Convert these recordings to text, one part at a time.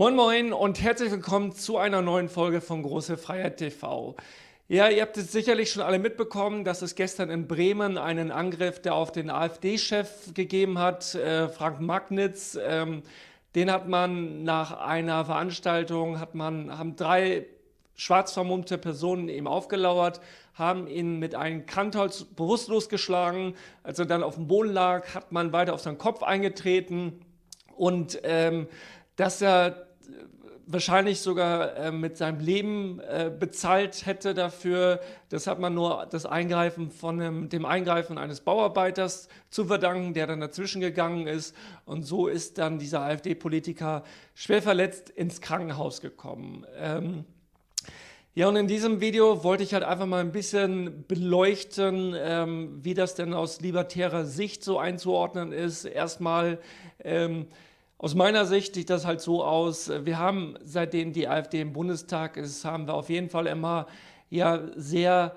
Moin Moin und herzlich willkommen zu einer neuen Folge von Große Freiheit TV. Ja, ihr habt es sicherlich schon alle mitbekommen, dass es gestern in Bremen einen Angriff, der auf den AfD-Chef gegeben hat, äh, Frank Magnitz. Ähm, den hat man nach einer Veranstaltung, hat man, haben drei schwarzvermummte Personen ihm aufgelauert, haben ihn mit einem Kantholz bewusstlos geschlagen. Als er dann auf dem Boden lag, hat man weiter auf seinen Kopf eingetreten und ähm, dass er wahrscheinlich sogar äh, mit seinem Leben äh, bezahlt hätte dafür. Das hat man nur das Eingreifen von einem, dem Eingreifen eines Bauarbeiters zu verdanken, der dann dazwischen gegangen ist. Und so ist dann dieser AfD-Politiker schwer verletzt ins Krankenhaus gekommen. Ähm, ja, und in diesem Video wollte ich halt einfach mal ein bisschen beleuchten, ähm, wie das denn aus libertärer Sicht so einzuordnen ist. Erstmal, ähm, aus meiner Sicht sieht das halt so aus. Wir haben, seitdem die AfD im Bundestag ist, haben wir auf jeden Fall immer ja sehr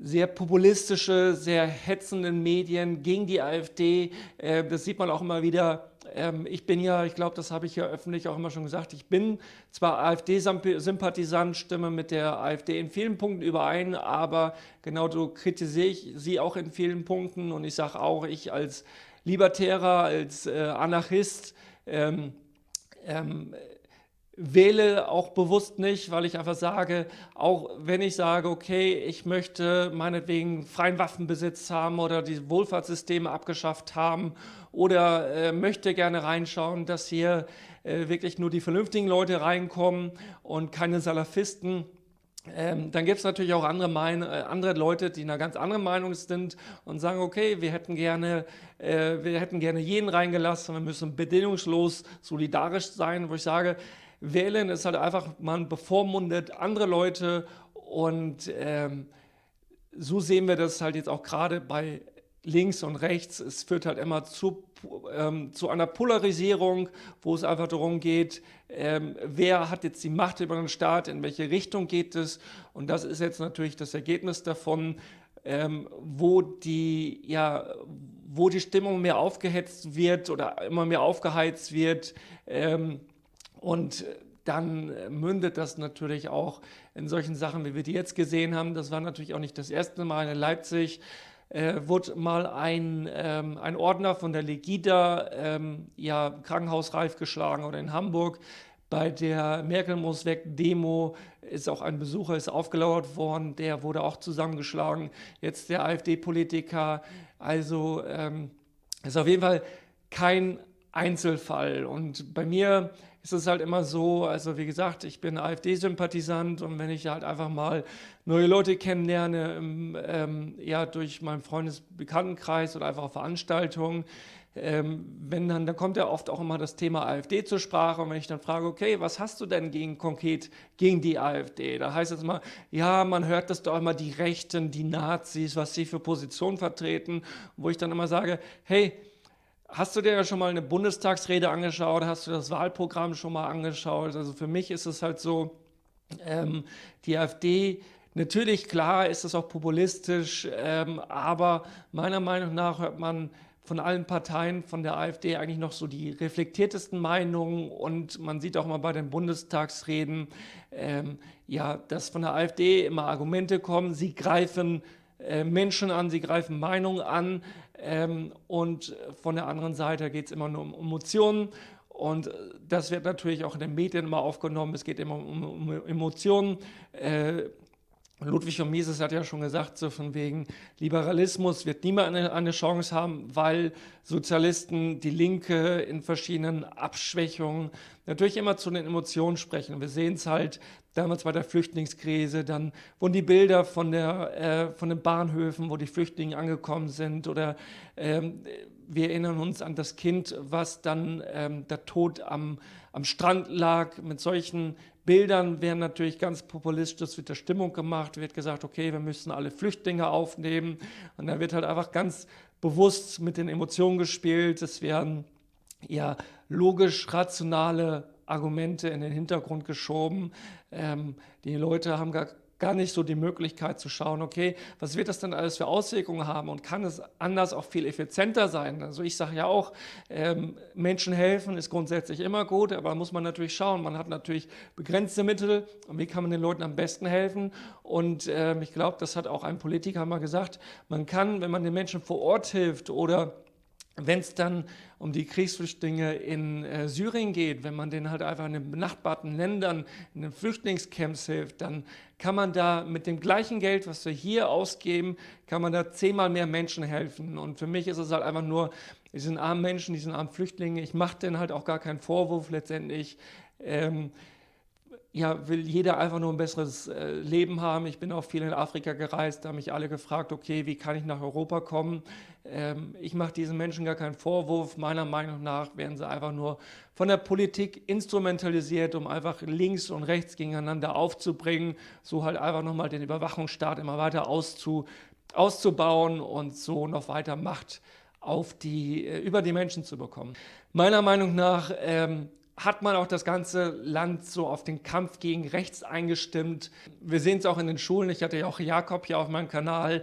sehr populistische, sehr hetzenden Medien gegen die AfD. Ähm, das sieht man auch immer wieder. Ähm, ich bin ja, ich glaube, das habe ich ja öffentlich auch immer schon gesagt, ich bin zwar AfD-Sympathisant, stimme mit der AfD in vielen Punkten überein, aber genau so kritisiere ich sie auch in vielen Punkten und ich sage auch, ich als Libertärer, als äh, Anarchist, ähm, ähm, wähle auch bewusst nicht, weil ich einfach sage, auch wenn ich sage, okay, ich möchte meinetwegen freien Waffenbesitz haben oder die Wohlfahrtssysteme abgeschafft haben oder äh, möchte gerne reinschauen, dass hier äh, wirklich nur die vernünftigen Leute reinkommen und keine Salafisten ähm, dann gibt es natürlich auch andere, mein, äh, andere Leute, die einer ganz anderen Meinung sind und sagen, okay, wir hätten gerne, äh, wir hätten gerne jeden reingelassen, wir müssen bedingungslos solidarisch sein, wo ich sage, wählen ist halt einfach, man bevormundet andere Leute und ähm, so sehen wir das halt jetzt auch gerade bei links und rechts. Es führt halt immer zu, ähm, zu einer Polarisierung, wo es einfach darum geht, ähm, wer hat jetzt die Macht über den Staat, in welche Richtung geht es. Und das ist jetzt natürlich das Ergebnis davon, ähm, wo, die, ja, wo die Stimmung mehr aufgehetzt wird oder immer mehr aufgeheizt wird. Ähm, und dann mündet das natürlich auch in solchen Sachen, wie wir die jetzt gesehen haben. Das war natürlich auch nicht das erste Mal in Leipzig äh, wurde mal ein, ähm, ein Ordner von der Legida ähm, ja krankenhausreif geschlagen oder in Hamburg. Bei der Merkel muss weg Demo ist auch ein Besucher ist aufgelauert worden, der wurde auch zusammengeschlagen. Jetzt der AfD-Politiker. Also ähm, ist auf jeden Fall kein Einzelfall. Und bei mir es ist halt immer so, also wie gesagt, ich bin AfD-Sympathisant und wenn ich halt einfach mal neue Leute kennenlerne, ähm, eher ähm, durch meinen Freundesbekanntenkreis oder einfach auf Veranstaltungen, ähm, wenn dann, dann kommt ja oft auch immer das Thema AfD zur Sprache und wenn ich dann frage, okay, was hast du denn gegen konkret gegen die AfD? Da heißt es immer, ja, man hört das doch immer die Rechten, die Nazis, was sie für Positionen vertreten, wo ich dann immer sage, hey, Hast du dir ja schon mal eine Bundestagsrede angeschaut? Hast du das Wahlprogramm schon mal angeschaut? Also für mich ist es halt so, ähm, die AfD, natürlich klar ist es auch populistisch, ähm, aber meiner Meinung nach hört man von allen Parteien, von der AfD eigentlich noch so die reflektiertesten Meinungen und man sieht auch mal bei den Bundestagsreden, ähm, ja, dass von der AfD immer Argumente kommen, sie greifen äh, Menschen an, sie greifen Meinungen an. Ähm, und von der anderen Seite geht es immer nur um Emotionen. Und äh, das wird natürlich auch in den Medien immer aufgenommen. Es geht immer um, um Emotionen. Äh, Ludwig von Mises hat ja schon gesagt, so von wegen Liberalismus wird niemand eine, eine, Chance haben, weil Sozialisten, die Linke in verschiedenen Abschwächungen natürlich immer zu den Emotionen sprechen. Wir sehen es halt Damals bei der Flüchtlingskrise, dann wurden die Bilder von, der, äh, von den Bahnhöfen, wo die Flüchtlinge angekommen sind oder ähm, wir erinnern uns an das Kind, was dann ähm, der Tod am, am Strand lag. Mit solchen Bildern werden natürlich ganz populistisch wird der Stimmung gemacht, wird gesagt, okay, wir müssen alle Flüchtlinge aufnehmen. Und da wird halt einfach ganz bewusst mit den Emotionen gespielt. Es werden ja logisch rationale Argumente in den Hintergrund geschoben. Ähm, die Leute haben gar gar nicht so die Möglichkeit zu schauen, okay, was wird das denn alles für Auswirkungen haben und kann es anders auch viel effizienter sein? Also ich sage ja auch, ähm, Menschen helfen ist grundsätzlich immer gut, aber muss man natürlich schauen, man hat natürlich begrenzte Mittel und wie kann man den Leuten am besten helfen? Und ähm, ich glaube, das hat auch ein Politiker mal gesagt, man kann, wenn man den Menschen vor Ort hilft oder wenn es dann um die Kriegsflüchtlinge in äh, Syrien geht, wenn man denen halt einfach in den benachbarten Ländern, in den Flüchtlingscamps hilft, dann kann man da mit dem gleichen Geld, was wir hier ausgeben, kann man da zehnmal mehr Menschen helfen. Und für mich ist es halt einfach nur diesen armen Menschen, diesen armen Flüchtlingen, ich mache denen halt auch gar keinen Vorwurf letztendlich. Ähm, ja, will jeder einfach nur ein besseres äh, Leben haben. Ich bin auch viel in Afrika gereist, da haben mich alle gefragt, okay, wie kann ich nach Europa kommen? Ähm, ich mache diesen Menschen gar keinen Vorwurf. Meiner Meinung nach werden sie einfach nur von der Politik instrumentalisiert, um einfach links und rechts gegeneinander aufzubringen, so halt einfach nochmal den Überwachungsstaat immer weiter auszu, auszubauen und so noch weiter Macht auf die, äh, über die Menschen zu bekommen. Meiner Meinung nach ähm, hat man auch das ganze Land so auf den Kampf gegen rechts eingestimmt. Wir sehen es auch in den Schulen. Ich hatte ja auch Jakob hier auf meinem Kanal.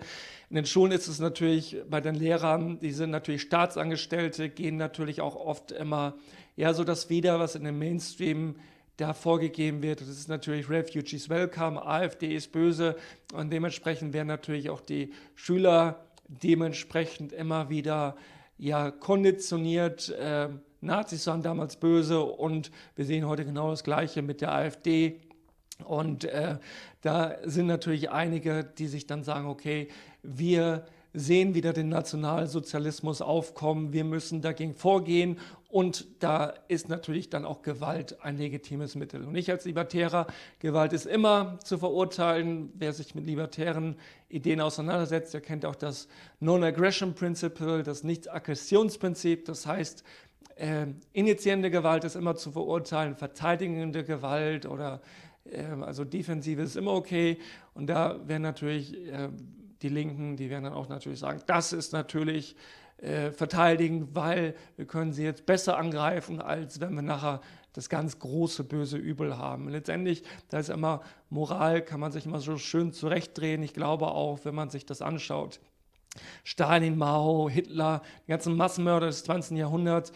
In den Schulen ist es natürlich bei den Lehrern, die sind natürlich Staatsangestellte, gehen natürlich auch oft immer ja so das wieder, was in dem Mainstream da vorgegeben wird. Das ist natürlich Refugees Welcome, AfD ist böse und dementsprechend werden natürlich auch die Schüler dementsprechend immer wieder ja konditioniert. Äh, Nazis waren damals böse und wir sehen heute genau das Gleiche mit der AfD. Und äh, da sind natürlich einige, die sich dann sagen, okay, wir sehen wieder den Nationalsozialismus aufkommen, wir müssen dagegen vorgehen und da ist natürlich dann auch Gewalt ein legitimes Mittel. Und ich als Libertärer, Gewalt ist immer zu verurteilen. Wer sich mit libertären Ideen auseinandersetzt, der kennt auch das Non-Aggression-Principle, das Nicht-Aggressionsprinzip. Das heißt, äh, initiierende Gewalt ist immer zu verurteilen, verteidigende Gewalt oder äh, also defensive ist immer okay. Und da werden natürlich äh, die Linken, die werden dann auch natürlich sagen, das ist natürlich äh, verteidigen, weil wir können sie jetzt besser angreifen, als wenn wir nachher das ganz große böse Übel haben. letztendlich, da ist immer Moral, kann man sich immer so schön zurechtdrehen. Ich glaube auch, wenn man sich das anschaut, Stalin, Mao, Hitler, die ganzen Massenmörder des 20. Jahrhunderts,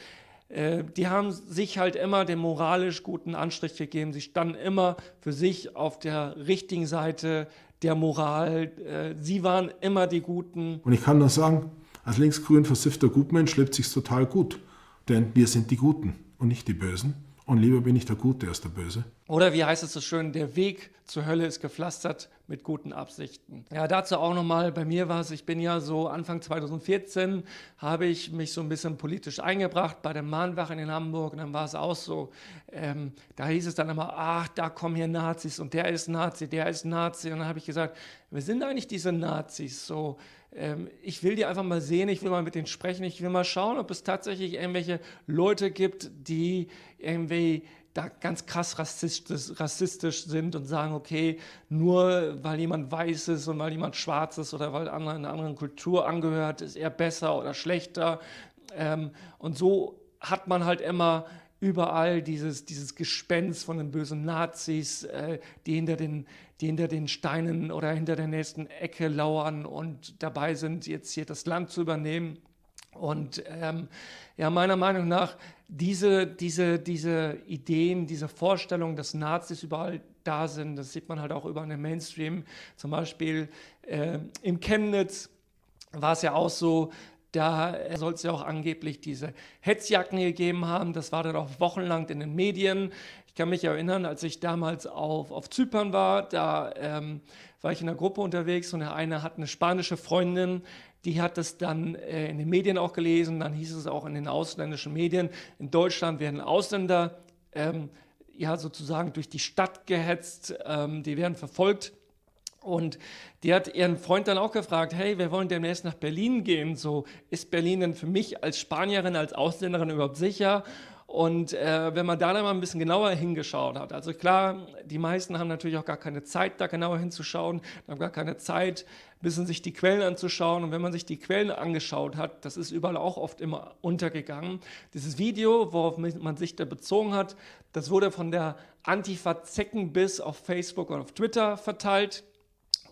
äh, die haben sich halt immer den moralisch guten Anstrich gegeben. Sie standen immer für sich auf der richtigen Seite der Moral. Äh, sie waren immer die Guten. Und ich kann nur sagen, als linksgrün versiffter Gutmensch lebt sich's total gut, denn wir sind die Guten und nicht die Bösen. Und lieber bin ich der Gute als der Böse. Oder wie heißt es so schön, der Weg zur Hölle ist gepflastert mit guten Absichten. Ja, dazu auch nochmal, bei mir war es, ich bin ja so Anfang 2014, habe ich mich so ein bisschen politisch eingebracht bei der Mahnwache in Hamburg und dann war es auch so, ähm, da hieß es dann immer, ach, da kommen hier Nazis und der ist Nazi, der ist Nazi. Und dann habe ich gesagt, wer sind eigentlich diese Nazis? So, ähm, ich will die einfach mal sehen, ich will mal mit denen sprechen, ich will mal schauen, ob es tatsächlich irgendwelche Leute gibt, die irgendwie da ganz krass rassistisch, rassistisch sind und sagen, okay, nur weil jemand weiß ist und weil jemand schwarz ist oder weil andere einer anderen Kultur angehört, ist er besser oder schlechter. Ähm, und so hat man halt immer überall dieses, dieses Gespenst von den bösen Nazis, äh, die hinter den, die hinter den Steinen oder hinter der nächsten Ecke lauern und dabei sind, jetzt hier das Land zu übernehmen. Und ähm, ja, meiner Meinung nach, diese, diese, diese Ideen, diese Vorstellung, dass Nazis überall da sind, das sieht man halt auch über den Mainstream. Zum Beispiel äh, im Chemnitz war es ja auch so, da soll es ja auch angeblich diese Hetzjacken gegeben haben. Das war dann auch wochenlang in den Medien. Ich kann mich erinnern, als ich damals auf, auf Zypern war, da ähm, war ich in einer Gruppe unterwegs und der eine hat eine spanische Freundin, die hat das dann äh, in den Medien auch gelesen, dann hieß es auch in den ausländischen Medien, in Deutschland werden Ausländer ähm, ja sozusagen durch die Stadt gehetzt, ähm, die werden verfolgt. Und die hat ihren Freund dann auch gefragt, hey, wir wollen demnächst nach Berlin gehen. So, ist Berlin denn für mich als Spanierin, als Ausländerin überhaupt sicher? Und äh, wenn man da dann mal ein bisschen genauer hingeschaut hat, also klar, die meisten haben natürlich auch gar keine Zeit, da genauer hinzuschauen, haben gar keine Zeit, ein bisschen sich die Quellen anzuschauen. Und wenn man sich die Quellen angeschaut hat, das ist überall auch oft immer untergegangen. Dieses Video, worauf man sich da bezogen hat, das wurde von der Antifa Zeckenbiss auf Facebook und auf Twitter verteilt.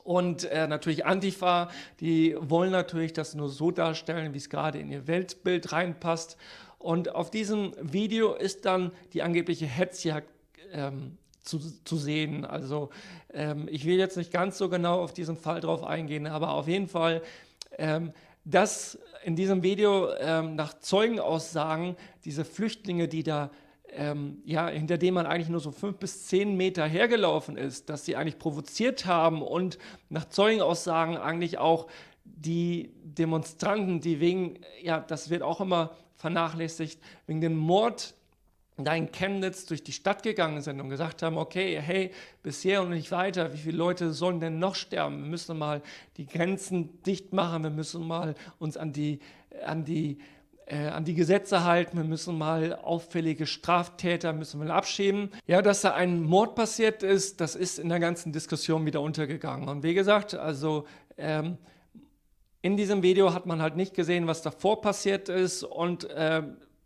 Und äh, natürlich Antifa, die wollen natürlich das nur so darstellen, wie es gerade in ihr Weltbild reinpasst. Und auf diesem Video ist dann die angebliche Hetzjagd ähm, zu, zu, sehen. Also ähm, ich will jetzt nicht ganz so genau auf diesen Fall drauf eingehen, aber auf jeden Fall, ähm, dass in diesem Video ähm, nach Zeugenaussagen diese Flüchtlinge, die da ähm, ja, hinter denen man eigentlich nur so fünf bis zehn Meter hergelaufen ist, dass sie eigentlich provoziert haben und nach Zeugenaussagen eigentlich auch die Demonstranten, die wegen, ja, das wird auch immer vernachlässigt, wegen dem Mord da in Chemnitz durch die Stadt gegangen sind und gesagt haben, okay, hey, bisher und nicht weiter, wie viele Leute sollen denn noch sterben? Wir müssen mal die Grenzen dicht machen, wir müssen mal uns an die, an die, äh, an die Gesetze halten, wir müssen mal auffällige Straftäter, müssen wir abschieben. Ja, dass da ein Mord passiert ist, das ist in der ganzen Diskussion wieder untergegangen. Und wie gesagt, also ähm, in diesem Video hat man halt nicht gesehen, was davor passiert ist und äh,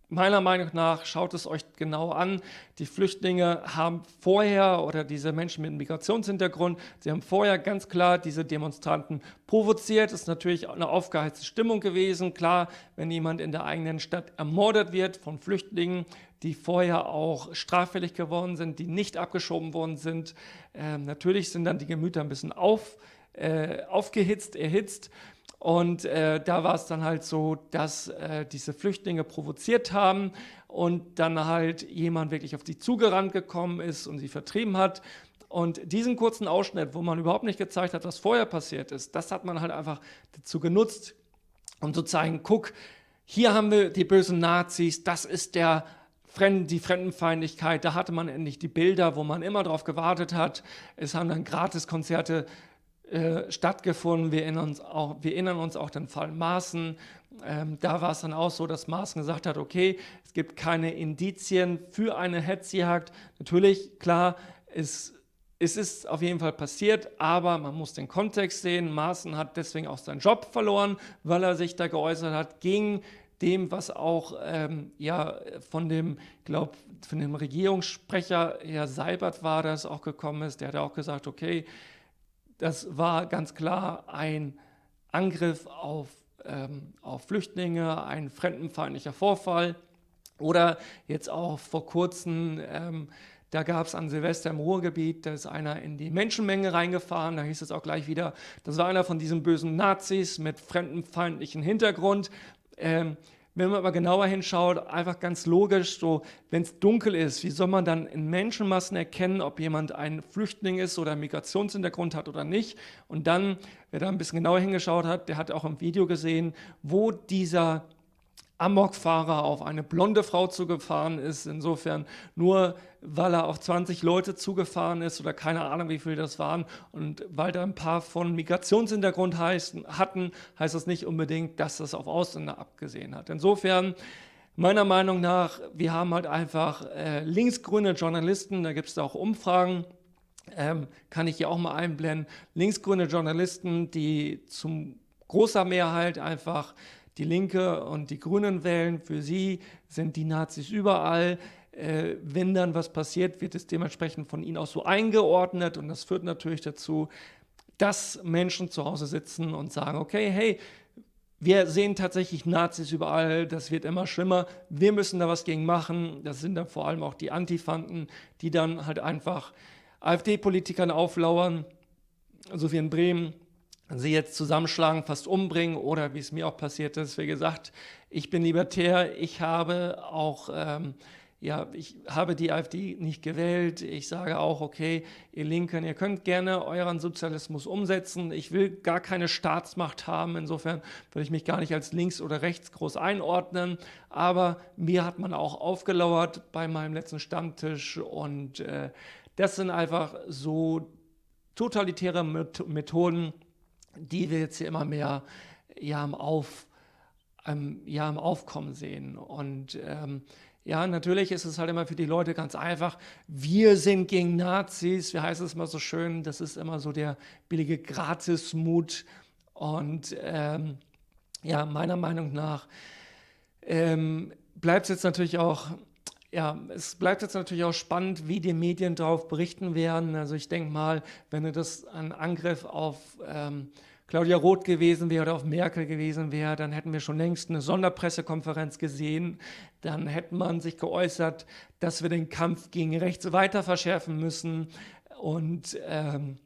meiner Meinung nach schaut es euch genau an. Die Flüchtlinge haben vorher oder diese Menschen mit Migrationshintergrund, sie haben vorher ganz klar diese Demonstranten provoziert. Das ist natürlich eine aufgeheizte Stimmung gewesen. Klar, wenn jemand in der eigenen Stadt ermordet wird von Flüchtlingen, die vorher auch straffällig geworden sind, die nicht abgeschoben worden sind, äh, natürlich sind dann die Gemüter ein bisschen auf, äh, aufgehitzt, erhitzt. Und äh, da war es dann halt so, dass äh, diese Flüchtlinge provoziert haben und dann halt jemand wirklich auf sie zugerannt gekommen ist und sie vertrieben hat. Und diesen kurzen Ausschnitt, wo man überhaupt nicht gezeigt hat, was vorher passiert ist, das hat man halt einfach dazu genutzt, um zu zeigen, guck, hier haben wir die bösen Nazis, das ist der die Fremdenfeindlichkeit, da hatte man endlich die Bilder, wo man immer drauf gewartet hat. Es haben dann Gratiskonzerte äh, stattgefunden. Wir erinnern, uns auch, wir erinnern uns auch den Fall Maaßen. Ähm, da war es dann auch so, dass Maaßen gesagt hat, okay, es gibt keine Indizien für eine Hetzjagd. Natürlich, klar, es, es ist auf jeden Fall passiert, aber man muss den Kontext sehen. Maaßen hat deswegen auch seinen Job verloren, weil er sich da geäußert hat gegen dem, was auch ähm, ja, von dem, glaub, von dem Regierungssprecher, Herr Seibert war das auch gekommen ist, der hat auch gesagt, okay, das war ganz klar ein Angriff auf, ähm, auf Flüchtlinge, ein fremdenfeindlicher Vorfall. Oder jetzt auch vor kurzem, ähm, da gab es an Silvester im Ruhrgebiet, da ist einer in die Menschenmenge reingefahren, da hieß es auch gleich wieder, das war einer von diesen bösen Nazis mit fremdenfeindlichem Hintergrund. Ähm, wenn man aber genauer hinschaut, einfach ganz logisch, so, wenn es dunkel ist, wie soll man dann in Menschenmassen erkennen, ob jemand ein Flüchtling ist oder Migrationshintergrund hat oder nicht? Und dann, wer da ein bisschen genauer hingeschaut hat, der hat auch im Video gesehen, wo dieser Amokfahrer auf eine blonde Frau zugefahren ist. Insofern nur, weil er auf 20 Leute zugefahren ist oder keine Ahnung, wie viele das waren. Und weil da ein paar von Migrationshintergrund heißen, hatten, heißt das nicht unbedingt, dass das auf Ausländer abgesehen hat. Insofern meiner Meinung nach, wir haben halt einfach äh, linksgrüne Journalisten, da gibt es auch Umfragen, ähm, kann ich hier auch mal einblenden, linksgrüne Journalisten, die zum großer Mehrheit einfach die Linke und die Grünen wählen. Für sie sind die Nazis überall. Äh, wenn dann was passiert, wird es dementsprechend von ihnen auch so eingeordnet. Und das führt natürlich dazu, dass Menschen zu Hause sitzen und sagen, okay, hey, wir sehen tatsächlich Nazis überall, das wird immer schlimmer, wir müssen da was gegen machen. Das sind dann vor allem auch die Antifanten, die dann halt einfach AfD-Politikern auflauern, so wie in Bremen, sie jetzt zusammenschlagen, fast umbringen oder wie es mir auch passiert ist, wie gesagt, ich bin libertär, ich habe auch, ähm, ja, ich habe die AfD nicht gewählt, ich sage auch, okay, ihr Linken, ihr könnt gerne euren Sozialismus umsetzen, ich will gar keine Staatsmacht haben, insofern will ich mich gar nicht als links oder rechts groß einordnen, aber mir hat man auch aufgelauert bei meinem letzten Stammtisch und äh, das sind einfach so totalitäre Methoden, die wir jetzt hier immer mehr ja, im, Auf, ähm, ja, im Aufkommen sehen. Und ähm, ja, natürlich ist es halt immer für die Leute ganz einfach. Wir sind gegen Nazis, wie heißt es immer so schön, das ist immer so der billige Gratismut. Und ähm, ja, meiner Meinung nach ähm, bleibt es jetzt natürlich auch ja, es bleibt jetzt natürlich auch spannend, wie die Medien darauf berichten werden. Also ich denke mal, wenn das ein Angriff auf ähm, Claudia Roth gewesen wäre oder auf Merkel gewesen wäre, dann hätten wir schon längst eine Sonderpressekonferenz gesehen. Dann hätte man sich geäußert, dass wir den Kampf gegen rechts weiter verschärfen müssen. Und ähm,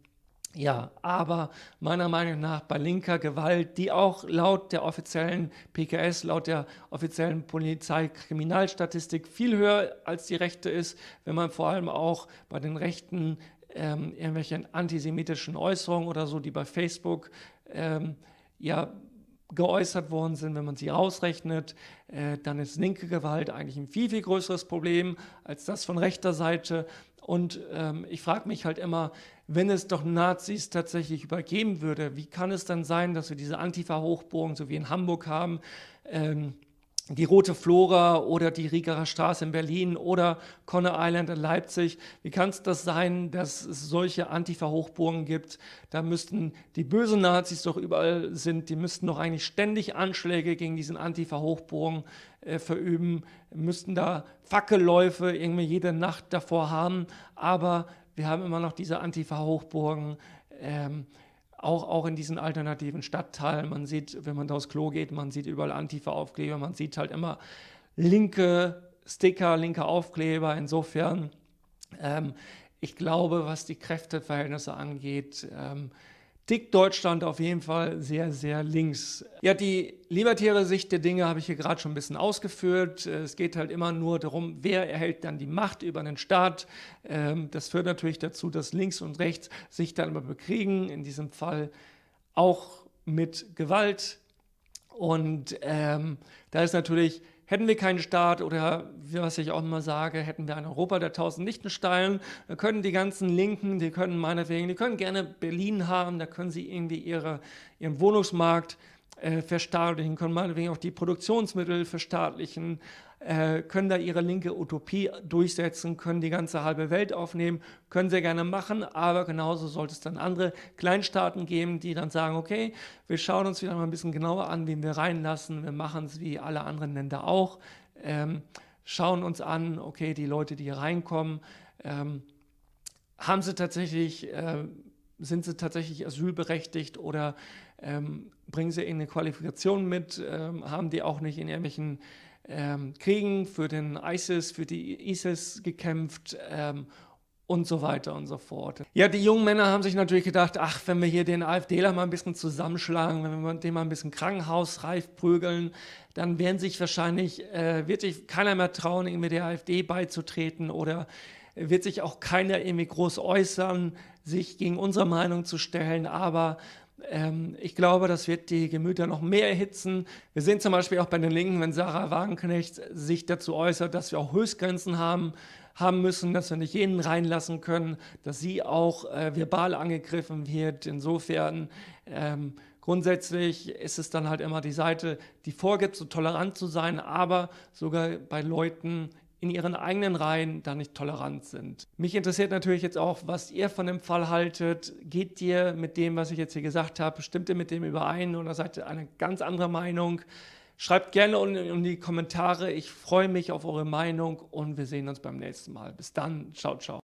ja, aber meiner Meinung nach bei linker Gewalt, die auch laut der offiziellen PKS, laut der offiziellen Polizeikriminalstatistik viel höher als die rechte ist, wenn man vor allem auch bei den rechten ähm, irgendwelchen antisemitischen Äußerungen oder so, die bei Facebook ähm, ja geäußert worden sind, wenn man sie ausrechnet, äh, dann ist linke Gewalt eigentlich ein viel, viel größeres Problem als das von rechter Seite. Und ähm, ich frage mich halt immer, wenn es doch Nazis tatsächlich übergeben würde, wie kann es dann sein, dass wir diese antifa hochburgen so wie in Hamburg haben, ähm, die Rote Flora oder die Riegerer Straße in Berlin oder Conner Island in Leipzig. Wie kann es das sein, dass es solche Antifa-Hochburgen gibt? Da müssten die bösen Nazis doch überall sind. Die müssten doch eigentlich ständig Anschläge gegen diesen Antifa-Hochburgen äh, verüben, müssten da Fackelläufe irgendwie jede Nacht davor haben. Aber wir haben immer noch diese Antifa-Hochburgen, ähm, auch, auch in diesen alternativen Stadtteilen. Man sieht, wenn man da aufs Klo geht, man sieht überall Antifa-Aufkleber, man sieht halt immer linke Sticker, linke Aufkleber. Insofern, ähm, ich glaube, was die Kräfteverhältnisse angeht, ähm, dick Deutschland auf jeden Fall sehr, sehr links. Ja, die libertäre Sicht der Dinge habe ich hier gerade schon ein bisschen ausgeführt. Es geht halt immer nur darum, wer erhält dann die Macht über den Staat. Ähm, das führt natürlich dazu, dass links und rechts sich dann immer bekriegen, in diesem Fall auch mit Gewalt. Und ähm, da ist natürlich hätten wir keinen Staat oder was ich auch immer sage, hätten wir ein Europa der tausend Lichtensteinen, da äh, können die ganzen Linken, die können meinetwegen, die können gerne Berlin haben, da können sie irgendwie ihre, ihren Wohnungsmarkt äh, verstaatlichen, können meinetwegen auch die Produktionsmittel verstaatlichen, äh, können da ihre linke Utopie durchsetzen, können die ganze halbe Welt aufnehmen, können sie gerne machen, aber genauso sollte es dann andere Kleinstaaten geben, die dann sagen, okay, wir schauen uns wieder mal ein bisschen genauer an, wen wir reinlassen, wir machen es wie alle anderen Länder auch, ähm, schauen uns an, okay, die Leute, die hier reinkommen, ähm, haben sie tatsächlich... Äh, sind sie tatsächlich asylberechtigt oder ähm, bringen sie irgendeine Qualifikation mit, ähm, haben die auch nicht in irgendwelchen ähm, Kriegen für den ISIS, für die ISIS gekämpft ähm, und so weiter und so fort. Ja, die jungen Männer haben sich natürlich gedacht, ach, wenn wir hier den AfDler mal ein bisschen zusammenschlagen, wenn wir den mal ein bisschen krankenhausreif prügeln, dann werden sich wahrscheinlich, äh, wird sich keiner mehr trauen, irgendwie der AfD beizutreten oder wird sich auch keiner irgendwie groß äußern, sich gegen unsere Meinung zu stellen, aber ähm, ich glaube, das wird die Gemüter noch mehr erhitzen. Wir sehen zum Beispiel auch bei den Linken, wenn Sarah Wagenknecht sich dazu äußert, dass wir auch Höchstgrenzen haben, haben müssen, dass wir nicht jeden reinlassen können, dass sie auch äh, verbal angegriffen wird. Insofern ähm, grundsätzlich ist es dann halt immer die Seite, die vorgibt, so tolerant zu sein, aber sogar bei Leuten in ihren eigenen Reihen da nicht tolerant sind. Mich interessiert natürlich jetzt auch, was ihr von dem Fall haltet. Geht ihr mit dem, was ich jetzt hier gesagt habe, stimmt ihr mit dem überein oder seid ihr eine ganz andere Meinung? Schreibt gerne unten in die Kommentare. Ich freue mich auf eure Meinung und wir sehen uns beim nächsten Mal. Bis dann. Ciao, ciao.